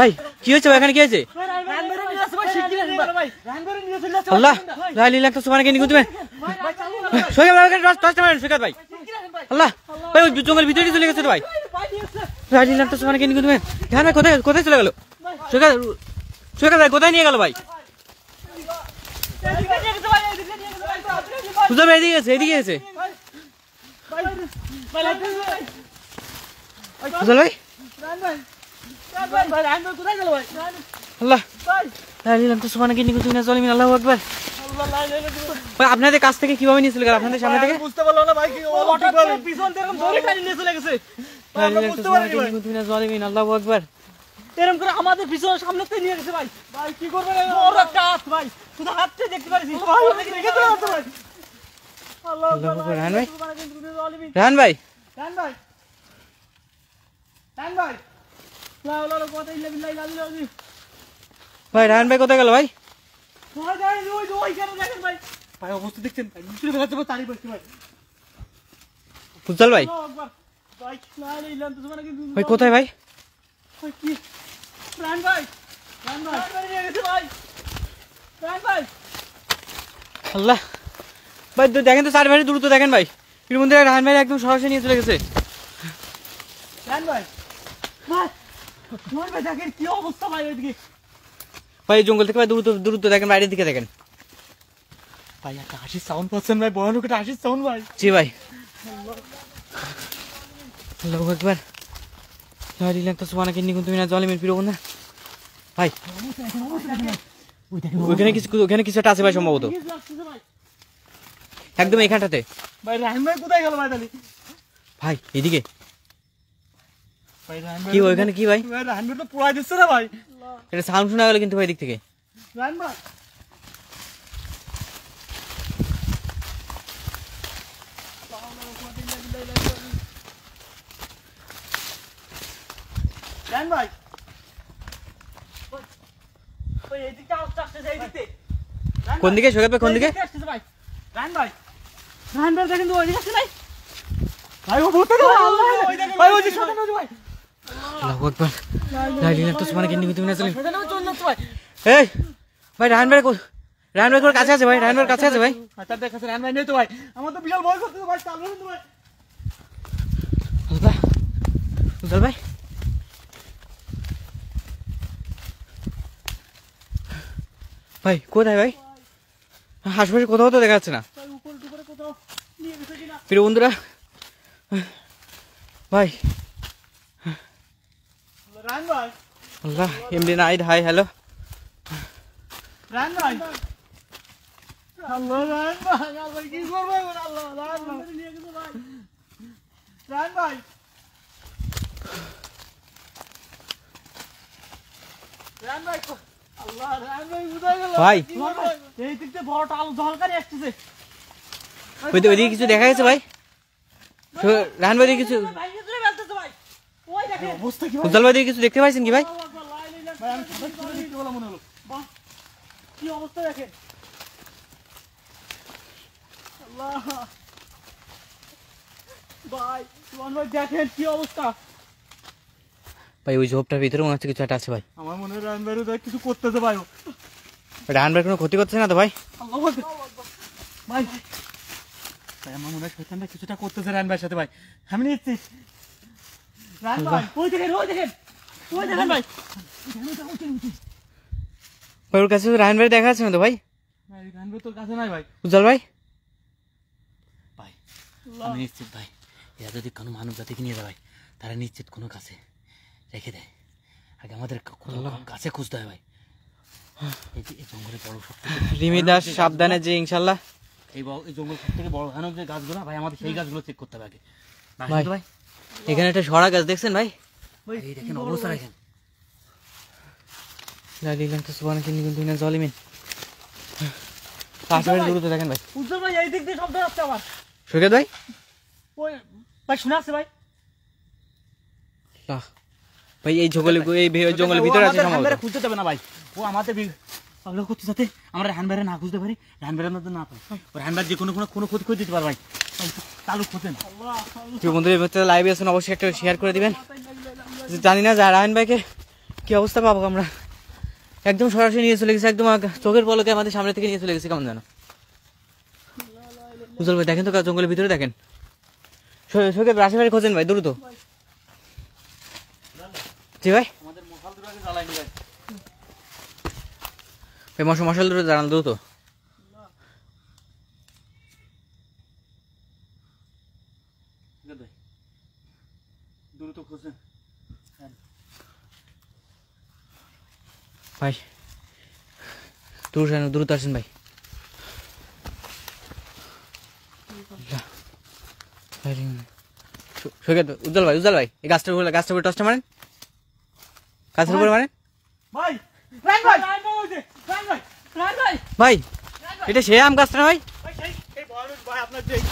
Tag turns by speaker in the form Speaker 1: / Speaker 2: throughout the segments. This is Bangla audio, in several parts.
Speaker 1: ভাই কি হয়েছে এখানে কি হয়েছে আল্লাহ লাইলি লাগতো সুমানে কেন তুমি ভাই
Speaker 2: দশ দশটা মারেন ভাই আল্লাহ ভাই ওই জঙ্গল চলে গেছে ভাই লাইলি লাগতো সুমানে কেন তুমি হ্যাঁ না কোথায় কোথায় চলে গেল সোহেব ভাই কোথায় নিয়ে গেল ভাই
Speaker 1: সুজা গেছে এদিকে গেছে আল্লাহ
Speaker 2: আপনাদের কাছ থেকে কিভাবে নিয়েছিল আপনাদের সামনে থেকে
Speaker 1: বুঝতে পারলাম না ভাই একবার করে আমাদের পিছনে সামনে থেকে নিয়ে গেছে ভাই ভাই কি করবে বড় ভাই শুধু দেখতে পারিস রান ভাই রান ভাই রান ভাই রান ভাই ভাই
Speaker 2: রায়ন ভাই কোথায় গেল ভাই
Speaker 1: ভাই দেখছেন ভাই
Speaker 2: ভাই কোথায় ভাই আল্লাহ ভাই দেখেন তো চার ভাই দ্রুত দেখেন ভাই এর মধ্যে রায়ন ভাই একদম সরাসরি নিয়ে চলে গেছে
Speaker 1: রায়ন ভাই Норম একটা কি অবস্থা ভাই ওইদিকে
Speaker 2: ভাই জঙ্গল থেকে দূর দূর থেকে দেখেন ভাই এদিকে দেখেন ভাই আ কাশি সাউন্ড পছন্দ ভাই বহলুকে আ কাশি সাউন্ড ভাই জি ভাই লও একবার জানি না তো সোনা কেন তুমি না জলিমিন পিড়ُونَ ভাই ওই দেখেন ওখানে কি কিছু ওখানে কি সেট আছে ভাই সম্ভবত একদম এইwidehat
Speaker 1: ভাই রহিম ভাই কোথায় গেল ভাই tadi ভাই এদিকে কি ওইখানে কি ভাই পোড়াই দিচ্ছে না ভাই
Speaker 2: এটা সাউন্ড শোনা গেল কিন্তু ভাই দিক থেকে
Speaker 1: কোন দিকে সোহেব কোন দিকে ভাই ভাই ভাই ভাই ভাই ভাই আল্লাহু আকবার লা ইলাহা
Speaker 2: এই ভাই রাহান ভাই রাহান ভাই কাছে আছে ভাই রাহান ভাই কাছে আছে ভাই
Speaker 1: হাতার আচ্ছা, রাহান ভাই নেই তো ভাই আমার তো বিশাল ভাই চালু
Speaker 2: ভাই ভাই কোথায় ভাই হাসপাশে কোথাও তো দেখা যাচ্ছে না প্রিয় বন্ধুরা ভাই রান ভাই আল্লাহ এমডি নাইট হাই হ্যালো
Speaker 1: রান ভাই হ্যালো ভাই গাল ভাই কি কর ভাই আল্লাহ রান ভাই রান ভাই কো আল্লাহ রান ভাই উড় হয়ে গেল ভাই এই দিকতে বড়টা আলো ঝলকারি আসছে ওই দিকে কিছু দেখা
Speaker 2: যাচ্ছে ভাই রান ভাই কিছু
Speaker 1: ফুলতল ভাই
Speaker 2: কিছু দেখতে পাইছেন কি ভাই অবস্থা ভাই ওই ঝোপটার ভিতরে মনে হচ্ছে কিছু একটা আছে ভাই
Speaker 1: আমার মনে হয় রায়ন কিছু করতেছে ভাই
Speaker 2: রায়ন ভাই কোনো ক্ষতি করতেছে না তো ভাই
Speaker 1: ভাই ভাই আমার মনে কিছুটা করতেছে রায়ন সাথে ভাই আমি নিচ্ছিস রান বল ওই দেখেন ওই দেখেন ওই দেখেন ভাই
Speaker 2: ভাই ওর কাছে তো ভাই দেখা আছে না তো ভাই ভাই উজ্জ্বল ভাই
Speaker 1: ভাই আমি নিশ্চিত ভাই এরা যদি কোনো মানব জাতিকে নিয়ে যায় ভাই তারা নিশ্চিত কোনো কাছে রেখে দেয় আগে আমাদের কাছে খুঁজতে হয় ভাই এই জঙ্গলে বড় সব রিমি দাস সাবধানে যে ইনশাল্লাহ এই জঙ্গল সব থেকে বড় ভয়ানক যে গাছগুলো ভাই আমাদের সেই গাছগুলো চেক করতে হবে আগে ভাই
Speaker 2: এখানে একটা সরা গাছ দেখছেন ভাই আমরা হ্যান্ড দেখেন
Speaker 1: কিন্তু না ভাই
Speaker 2: ভাই এই জঙ্গলে জঙ্গলের ভিতরে
Speaker 1: খুঁজতে পারি না ভাই ও আমাদের যাতে আমরা হ্যান্ডবারে না পারি না পাই হ্যান্ড হ্যান্ডবার যে কোনো কোনো ক্ষতি করে দিতে পারে অবশ্যই
Speaker 2: একটা শেয়ার করে দিবেন জানি না রায়ন ভাইকে কী অবস্থা পাবো আমরা একদম সরাসরি নিয়ে চলে গেছি একদম চোখের পলকে আমাদের সামনে থেকে নিয়ে চলে গেছি কেমন জানো উজ্জ্বল ভাই দেখেন তো জঙ্গলের ভিতরে দেখেন শোকের আশেপাশে খোঁজেন ভাই দ্রুত জি ভাই মশা মশাল দূরে জানান দ্রুত দ্রুত খোঁজেন ভাই দ্রুত দ্রুত আসেন ভাই উজ্জ্বল ভাই উজ্জ্বল ভাই এই গাছটার উপরে গাছটার উপরে টসটা মারেন গাছের উপরে মারেন
Speaker 1: ভাই ভাই এটা সে আম গাছটা ভাই ভাই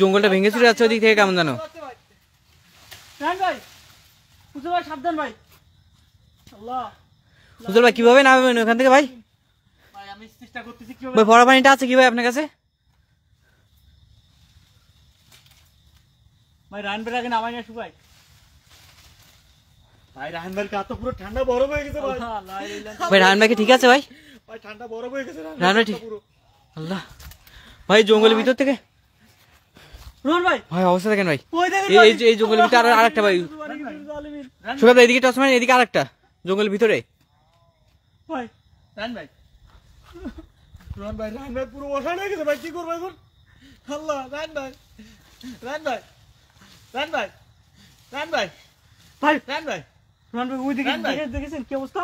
Speaker 2: জঙ্গলটা ভেঙে চুরে যাচ্ছে ওদিক থেকে কেমন জানো ভাই সাবধান ভাই ভাই কিভাবে নামবেন ওখান থেকে ভাই ভাই ভরা পানিটা আছে কি ভাই আপনার কাছে
Speaker 1: ভাই রানবের আগে নামাই না ঠিক আছে
Speaker 2: ভাই জঙ্গলের ভিতর থেকে ভাই অবস্থা দেখেন ভাই এই যে এই জঙ্গলের ভিতরে আর আরেকটা ভাই এদিকে টস মানে এদিকে একটা জঙ্গলের ভিতরে
Speaker 1: ভাই রান ভাই রান ভাই রান ভাই পুরো বসা হয়ে গেছে ভাই কি করবো এখন আল্লাহ রান ভাই রান ভাই রান ভাই রান ভাই ভাই রান ভাই রোহন ভাই ওই দিকে
Speaker 2: দেখেছেন কি অবস্থা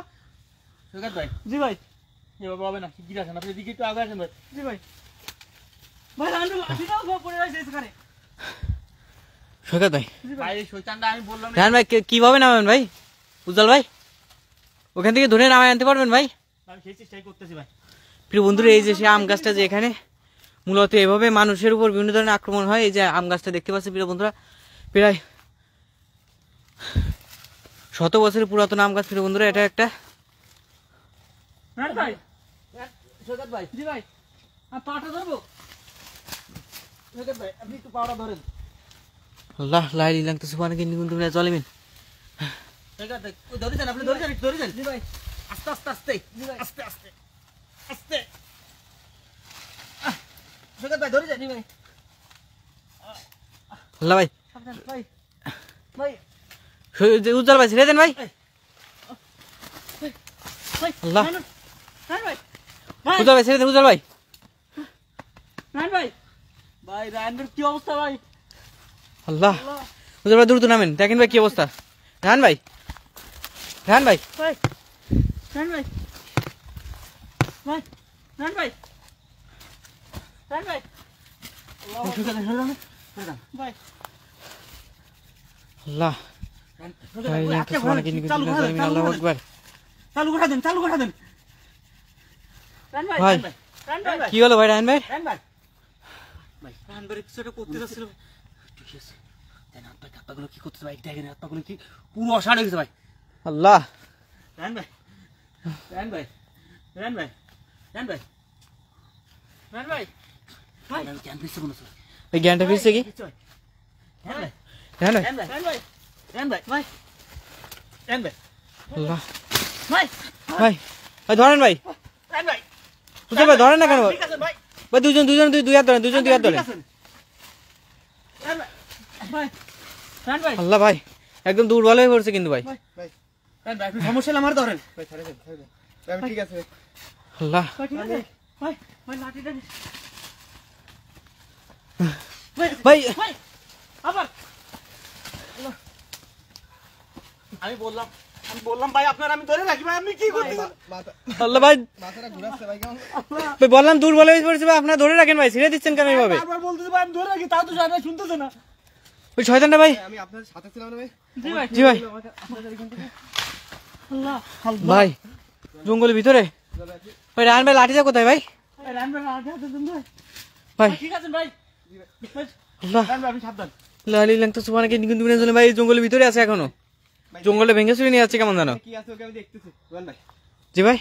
Speaker 1: সুগাত ভাই জি ভাই এভাবে হবে না কি আছেন আপনি দিকে একটু আগে আছেন ভাই জি ভাই ভাই রান ভাই লাঠি দাও পড়ে রয়েছে এখানে ভাই ভাই শৈতানটা আমি বললাম
Speaker 2: রান ভাই কিভাবে নামেন ভাই উজ্জ্বল ভাই ওখান থেকে ধরে নামায় আনতে পারবেন ভাই
Speaker 1: আমি সেই চেষ্টাই করতেছি ভাই
Speaker 2: প্রিয় বন্ধুরা এই যে সে আম গাছটা যে এখানে মূলত এভাবে মানুষের উপর বিভিন্ন ধরনের আক্রমণ হয় এই যে আম গাছটা দেখতে পাচ্ছে প্রিয় বন্ধুরা প্রায় শত বছরের পুরাতন আম গাছ প্রিয় বন্ধুরা এটা একটা
Speaker 1: হ্যাঁ আস্তে আস্তে আস্তে আস্তে আস্তে আস্তে সুগত ভাই ধরে যানি ভাই আল্লাহ ভাই ভাই ভাই
Speaker 2: উজ্জ্বল ভাই ছেড়ে দেন ভাই
Speaker 1: আল্লাহ উজ্জ্বল ভাই ছেড়ে দেন উজ্জ্বল ভাই রান ভাই ভাই রানদের কি অবস্থা ভাই
Speaker 2: আল্লাহ উজ্জ্বল ভাই দ্রুত নামেন দেখেন ভাই কি অবস্থা রান ভাই রান ভাই
Speaker 1: রান ভাই ভাই রান ভাই রান ভাই কি হলো ভাই রান ভাই রান ভাই রান ভাই কিছু একটা করতে যাচ্ছিল ঠিক আছে কি করতে ভাই দেখেন হাত পাগুলো কি পুরো অসাড় হয়ে গেছে ভাই আল্লাহ রান ভাই রান ভাই রান ভাই জ্ঞানটা
Speaker 2: কি ধরেন ভাই
Speaker 1: ভাই ধরেন না কেন ভাই
Speaker 2: দুজন দুজন দুই দুই হাত ধরেন দুজন দুই হাত ধরেন আল্লাহ ভাই একদম দুর্বল হয়ে পড়ছে কিন্তু ভাই
Speaker 1: সমস্যা আমার ধরেন ঠিক আছে আমি বললাম আমি বললাম ভাই আপনার ধরে রাখি ভাই কি করছেন
Speaker 2: ভাই বললাম দূর হয়ে আপনার ধরে রাখেন ভাই ছেড়ে
Speaker 1: দিচ্ছেন কেন আমি ধরে রাখি তো না ওই শয়তানটা ভাই না ভাই জি ভাই ভাই ভাই
Speaker 2: জঙ্গলের ভিতরে ভাই রায়ন ভাই লাঠিটা কোথায় ভাই ভাই ঠিক আছে ভাই ভাই জঙ্গলের ভিতরে আছে এখনো জঙ্গলে ভেঙে চুরি নিয়ে যাচ্ছে কেমন জানো জি ভাই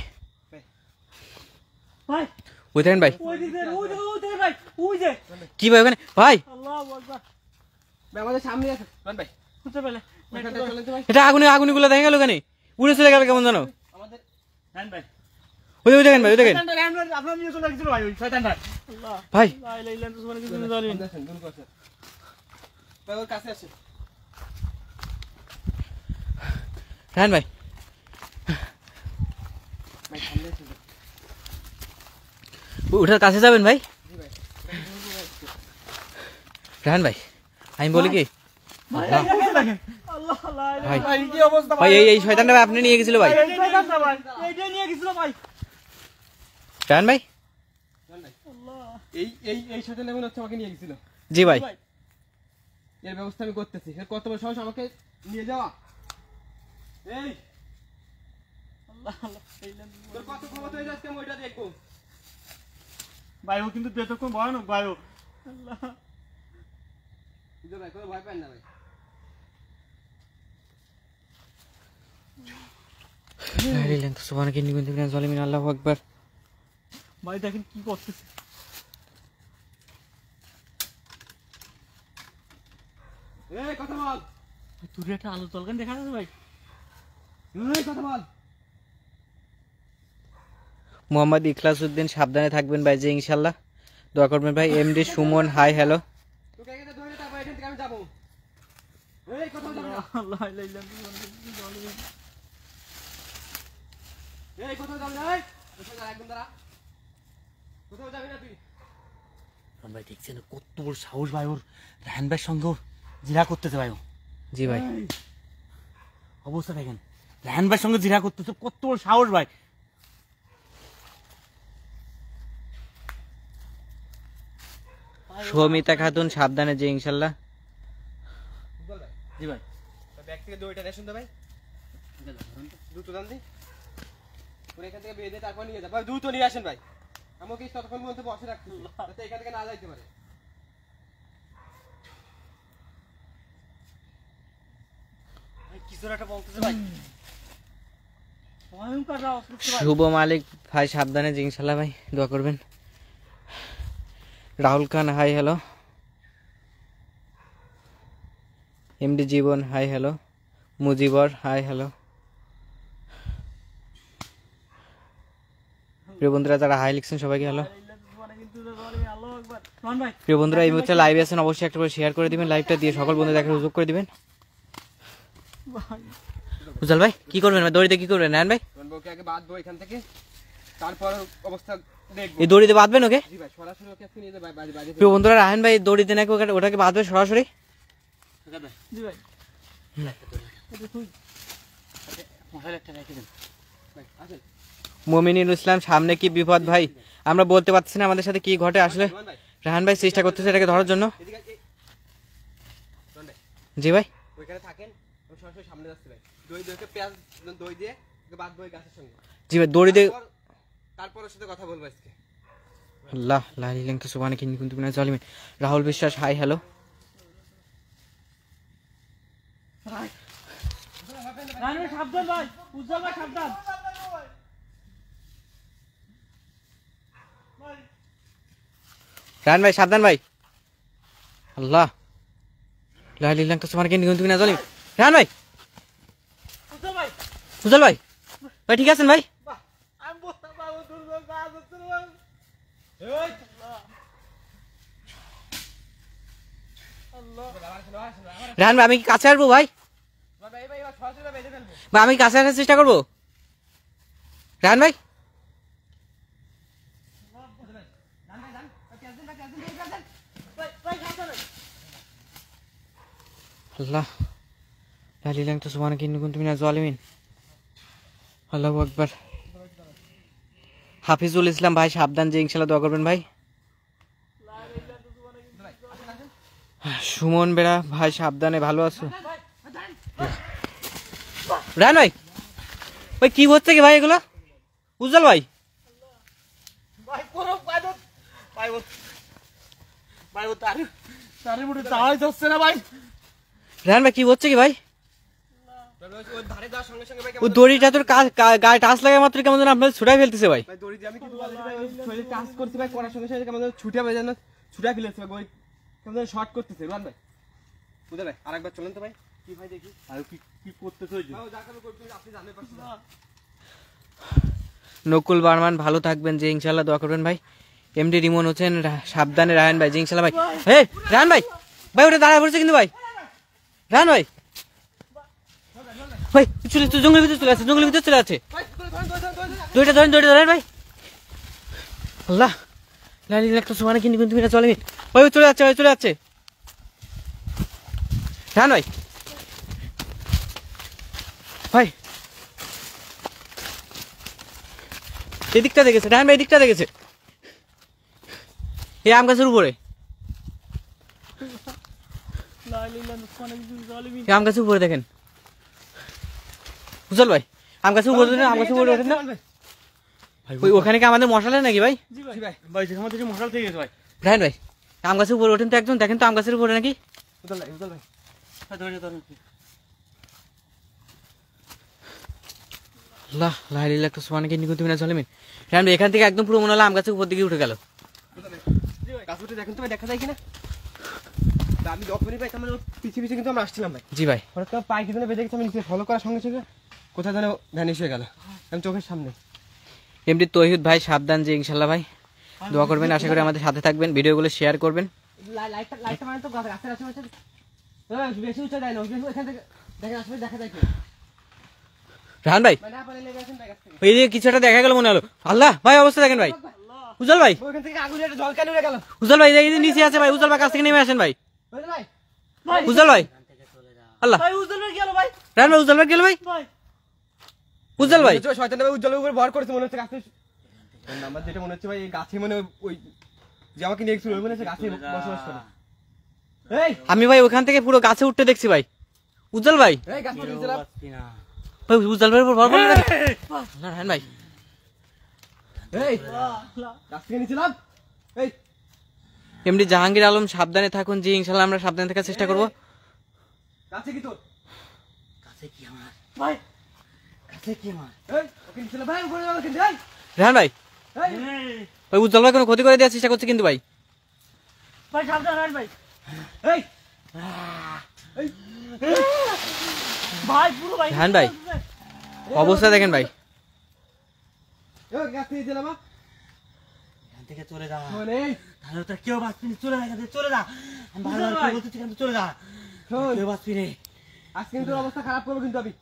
Speaker 2: ওই দেখেন ভাই কি ভাই ওখানে ভাই এটা আগুনে আগুনি গুলো দেখা গেল কেন উড়ে চলে গেল কেমন জানো আমাদের
Speaker 1: ভাই
Speaker 3: ওই দেখেন ভাই ওই দেখেন
Speaker 1: ভাই
Speaker 2: রান ভাই উঠার হ্যাঁ কাছে যাবেন ভাই রান হ্যাঁ ভাই আমি বলি কি
Speaker 1: ভাই এই শয়তানটা আপনি নিয়ে গেছিল ভাই নিয়ে গেছিল ভাই রায়ন ভাই এই এই
Speaker 3: এই আমাকে নিয়ে জি ভাই এর ব্যবস্থা আমি করতেছি এর কত বড় আমাকে নিয়ে যাওয়া এই
Speaker 1: বায়ু কিন্তু বেতক্ষণ ভয়ানক না ও
Speaker 3: আল্লাহ ভাই কোনো ভয়
Speaker 2: পাই না ভাই
Speaker 1: ভাই দেখেন কি করতেছে এই কথা বল একটা আলো তলকান দেখা যাচ্ছে ভাই কথা বল
Speaker 2: মোহাম্মদ ইখলাস উদ্দিন সাবধানে থাকবেন ভাই যে ইনশাল্লাহ দোয়া করবেন ভাই এমডি সুমন হাই হ্যালো
Speaker 3: এই কোথাও যাবি
Speaker 1: না কত বড় সাহস ভাই ওর রাহান ভাইয়ের সঙ্গে জিরা করতেছে ভাই জি ভাই অবস্থা দেখেন রাহান ভাইয়ের সঙ্গে জিরা করতেছে কত বড় সাহস ভাই সৌমিতা
Speaker 2: খাতুন সাবধানে যে ইনশাল্লাহ
Speaker 1: জি ভাই
Speaker 3: ব্যাগ থেকে দইটা নেশন দে ভাই দুটো দান দি পুরো এখান থেকে বেঁধে তারপর নিয়ে ভাই দ্রুত নিয়ে আসেন ভাই আমাকে ততক্ষণ পর্যন্ত বসে রাখতে যাতে এখান থেকে না
Speaker 1: যাইতে পারে শুভ
Speaker 2: মালিক ভাই সাবধানে জিংশালা ভাই দোয়া করবেন Rahul Khan hi hello MD Jibon hi hello Mujibur hi hello প্রিয় বন্ধুরা যারা হাই লিখছেন সবাইকে হ্যালো
Speaker 1: প্রিয় বন্ধুরা এই মুহূর্তে লাইভে
Speaker 2: আছেন অবশ্যই একটা করে শেয়ার করে দিবেন লাইভটা দিয়ে সকল বন্ধু দেখার সুযোগ করে দিবেন উজাল ভাই কি করবেন দড়িতে কি করবেন নারায়ণ ভাই
Speaker 3: এখান থেকে তারপর অবস্থা দড়িতে বাঁধবেন ওকে
Speaker 2: ভাই দড়িতে নাকি ওটাকে বাঁধবে সরাসরি ভাই মমিনুল ইসলাম সামনে কি বিপদ ভাই আমরা বলতে পারছি না আমাদের সাথে কি ঘটে আসলে রাহান ভাই চেষ্টা করতেছে এটাকে ধরার জন্য জি ভাই জি ভাই দড়ি দিয়ে
Speaker 3: সাথে কথা বলবো আজকে
Speaker 2: আল্লাহ লাহিলেঙ্কা সুবানে কি কিন্তু বিনা জালিমে রাহুল বিশ্বাস হাই হ্যালো
Speaker 1: সাবধান ভাই উজ্জ্বল ভাই সাবধান রান ভাই
Speaker 2: সাবধান ভাই আল্লাহ লাইল ইলাম তো তোমার কিন্তু তুমি না জানি রান ভাই সুজল ভাই ভাই ঠিক আছেন ভাই রান ভাই আমি কাছে আসবো ভাই ভাই আমি কাছে আসার চেষ্টা করবো রান ভাই আল্লাহ লালিলাং তো সুবান কিন্তু কিন্তু মিনা জলিমিন আল্লাহ একবার হাফিজুল ইসলাম ভাই সাবধান যে ইনশাল্লাহ দোয়া করবেন ভাই সুমন বেড়া ভাই সাবধানে ভালো আছো রান ভাই ভাই কি হচ্ছে কি ভাই এগুলো উজ্জ্বল ভাই
Speaker 1: ভাই তারি তারি মুঠে দাঁড়াই না ভাই
Speaker 2: রেহান ভাই কি হচ্ছে কি ভাই ও দড়িটা তোর গায়ে টাচ লাগা মাত্র কেমন যেন
Speaker 3: আপনাদের ছুটাই ফেলতেছে ভাই টাচ করছি ভাই করার সঙ্গে সঙ্গে কেমন যেন ছুটা ভাই যেন ছুটাই ফেলেছে ভাই কেমন যেন শর্ট করতেছে ভাই বুঝলে ভাই আরেকবার চলেন তো ভাই কি ভাই দেখি আর কি কি করতেছে ওই আপনি জানতে পারছেন
Speaker 2: নকুল বার্মান ভালো থাকবেন যে ইনশাল্লাহ দোয়া করবেন ভাই এমডি রিমন হচ্ছেন সাবধানে রায়ন ভাই জি ইনশাল্লাহ ভাই হে রায়ন ভাই ভাই ওটা দাঁড়ায় পড়ছে কিন্তু ভাই হ্যাঁ ভাই ভাই চলে তো জঙ্গলের ভিতরে চলে আছে জঙ্গলের ভিতরে চলে আছে দুইটা ধরেন দুইটা ধরেন ভাই আল্লাহ লালি একটা সোমানা কিন্তু কিন্তু না চলে ওই চলে যাচ্ছে ওই চলে যাচ্ছে হ্যাঁ ভাই ভাই এদিকটা দেখেছে ডান ভাই এদিকটা দেখেছে এই আম গাছের উপরে আম গাছে উপরে দেখেন ভাই আম গাছে উপরে আম গাছে উপরে ওখানে কি আমাদের নাকি ভাই মশাল থেকে গেছে ভাই রায়ন ভাই আম উপরে ওঠেন তো একজন দেখেন তো আম গাছের উপরে নাকি এখান থেকে একদম পুরো মনে হলো আম গাছের উপর দিকে উঠে গেল
Speaker 3: দেখেন দেখা যায় কিনা আমি যখনই পাই তোমার মানে পিছিয়ে পিছিয়ে কিন্তু আমরা আসছিলাম ভাই জি ভাই হঠাৎ করে পাই কিন্তু বেঁধে গেছে আমি নিচে ফলো করার সঙ্গে সঙ্গে কোথায় যেন ভ্যানিশ হয়ে গেল আমি চোখের সামনে
Speaker 2: এমনি তৈহুদ ভাই সাবধান যে ইনশাল্লাহ ভাই
Speaker 3: দোয়া করবেন আশা করি আমাদের
Speaker 2: সাথে থাকবেন ভিডিওগুলো শেয়ার করবেন
Speaker 3: লাইটটা মানে রাহান ভাই মানে
Speaker 2: ওই যে কিছু একটা দেখা গেল মনে হলো আল্লাহ ভাই অবস্থা দেখেন ভাই উজ্জ্বল ভাই উজ্জ্বল ভাই নিচে আছে ভাই উজ্জ্বল ভাই কাছ থেকে নেমে আসেন ভাই
Speaker 1: ভাই ভাই উজ্জ্বল ভাই উজ্জ্বল ভাই
Speaker 2: ভাই
Speaker 3: উজ্জ্বল উপর ভর করেছে মনে হচ্ছে যেটা মনে হচ্ছে ভাই গাছে ওই ওই
Speaker 1: গাছে
Speaker 2: আমি ভাই ওখান থেকে পুরো গাছে উঠতে দেখছি ভাই উজ্জ্বল ভাই উজ্জ্বল ভাই উজ্জ্বল উপর ভর করে ভাই এমনি জাহাঙ্গীর আলম সাবধানে থাকুন জি ইনশাল্লাহ আমরা সাবধানে থাকার চেষ্টা করবো ভাই রেহান ভাই ভাই উজ্জ্বল ভাই কোনো ক্ষতি করে দেওয়ার চেষ্টা করছে কিন্তু ভাই
Speaker 1: ভাই ভাই অবস্থা দেখেন ভাই থেকে চলে যাওয়া তাহলে কেউ বাঁচবি না চলে যা চলে যা
Speaker 3: কিন্তু অবস্থা খারাপ কিন্তু আবার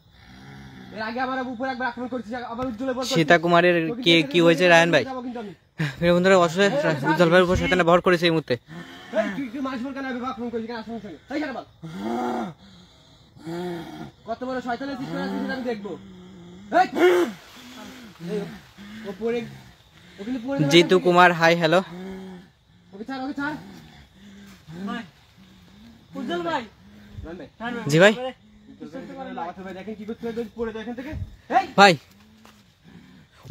Speaker 3: সীতা কুমারের কে কি হয়েছে রায়ন ভাই
Speaker 2: উজ্জ্বল উপর ভর করেছে এই মুহূর্তে
Speaker 3: কত দেখবো জিতু
Speaker 2: কুমার হাই হ্যালো
Speaker 3: হ্যাঁ, জি ভাই
Speaker 2: ভাই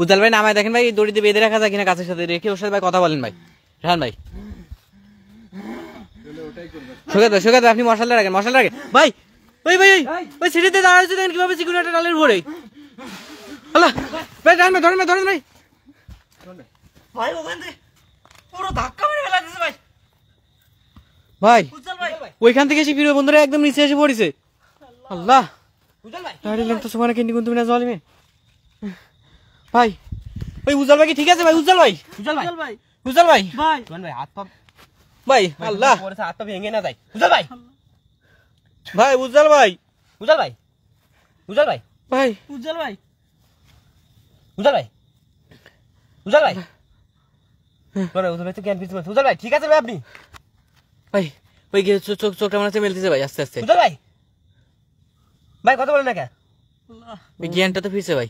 Speaker 2: উজ্জ্বল ভাই নামায় দেখেন ভাই দড়িতে বেঁধে রাখা যায় কিনা কাছের সাথে রেখে ওর সাথে ভাই কথা বলেন ভাই রেহান ভাই ভাই আপনি মশালা রাখেন মশলা রাখেন ভাই ভাই ভাই ওই সিঁড়িতে দাঁড়াচ্ছে দেখেন কিভাবে চিকুন একটা ডালের ভরে ভাই ভাই ধরেন ভাই ধরেন ভাই ভাই ওখান থেকে ভাই ওইখান থেকে এসে ফিরবে বন্ধুরা একদম নিচে এসে পড়েছে আল্লাহ
Speaker 3: ভাই উজাল ভাই কি ঠিক আছে ভাই উজ্জ্বল ভাই ভাই আল্লাহ হাত ভেঙে না ভাই ভাই ভাই
Speaker 1: ভাই উজ্জ্বল ভাই
Speaker 3: ভাই ভাই উজ্জ্বল ভাই ভাই জ্ঞান ভাই ঠিক আছে ভাই আপনি ভাই
Speaker 2: ওই চোখ মেলতেছে ভাই আস্তে আস্তে ভাই ভাই না তো ফিরছে ভাই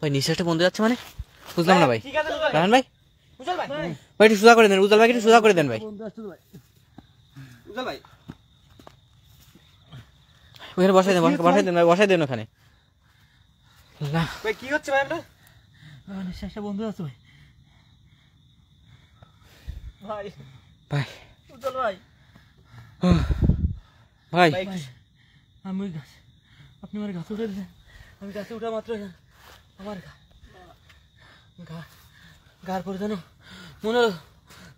Speaker 2: ভাই যাচ্ছে মানে না ভাই ভাই ভাই একটু সোজা করে ভাই একটু সোজা করে বসাই দেন বসাই ভাই বসাই ওখানে
Speaker 1: কি হচ্ছে ভাই আপনার নিঃশ্বাসটা মানে বন্ধ আছে ভাই ভাই ভাই উজ্জ্বল ভাই ভাই আমি ওই গাছ আপনি আমার গাছে উঠে দিলেন আমি গাছে উঠা মাত্র আমার গা গা গার পরে জানো মনে হলো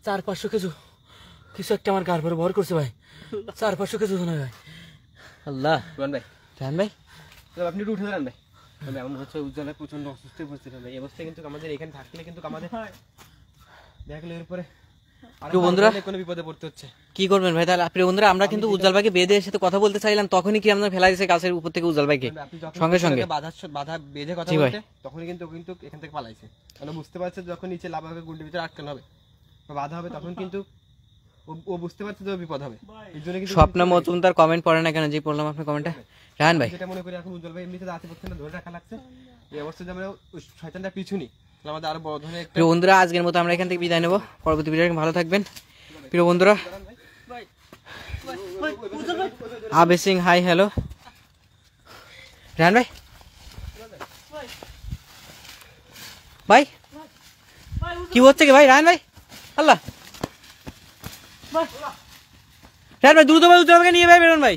Speaker 1: চার পাঁচশো কেজি কিছু একটা আমার গার পরে ভর করছে ভাই চার পাঁচশো কেজি ভাই আল্লাহ ভাই ভাই আপনি উঠে দাঁড়ান ভাই তবে এমন হচ্ছে উজ্জ্বলায়
Speaker 3: প্রচন্ড অসুস্থ পরিস্থিতি হবে এই অবস্থায় কিন্তু আমাদের এখানে থাকলে কিন্তু আমাদের দেখলে এরপরে বন্ধুরা বিপদে পড়তে হচ্ছে
Speaker 2: কি করবেন ভাই তাহলে বন্ধুরা আমরা কিন্তু উজ্জ্বল ভাইকে বেঁধে কথা বলতে চাইলাম তখনই কি আমরা ফেলা দিয়েছে গাছের উপর থেকে উজ্জ্বল ভাইকে সঙ্গে সঙ্গে
Speaker 3: বাধা বাধা বেঁধে কথা বলতে তখনই কিন্তু কিন্তু এখান থেকে পালাইছে তাহলে বুঝতে পারছে যখন নিচে হবে গুন্ডের ভিতরে আটকানো হবে বাধা হবে তখন কিন্তু ও বুঝতে পারছে যে বিপদ হবে এর জন্য কিন্তু স্বপ্ন
Speaker 2: মজুমদার তার কমেন্ট পড়ে না কেন যে পড়লাম আপনার কমেন্টটা রাহান ভাই যেটা
Speaker 3: মনে করি এখন উজ্জ্বল ভাই এমনিতে দাঁতে পড়ছে না ধরে রাখা লাগছে এই অবস্থায় আমরা শয়তানটা তাহলে আমাদের আরো বড় ধরনের প্রিয়
Speaker 2: বন্ধুরা আজকের মতো আমরা এখান থেকে বিদায় নেব পরবর্তী ভিডিও ভালো থাকবেন
Speaker 1: প্রিয় বন্ধুরা আবে সিং
Speaker 2: হাই হ্যালো রাহান ভাই ভাই কি হচ্ছে কি ভাই রাহান ভাই আল্লাহ রাহান ভাই দ্রুত ভাই উজ্জ্বল ভাই নিয়ে ভাই বেরোন ভাই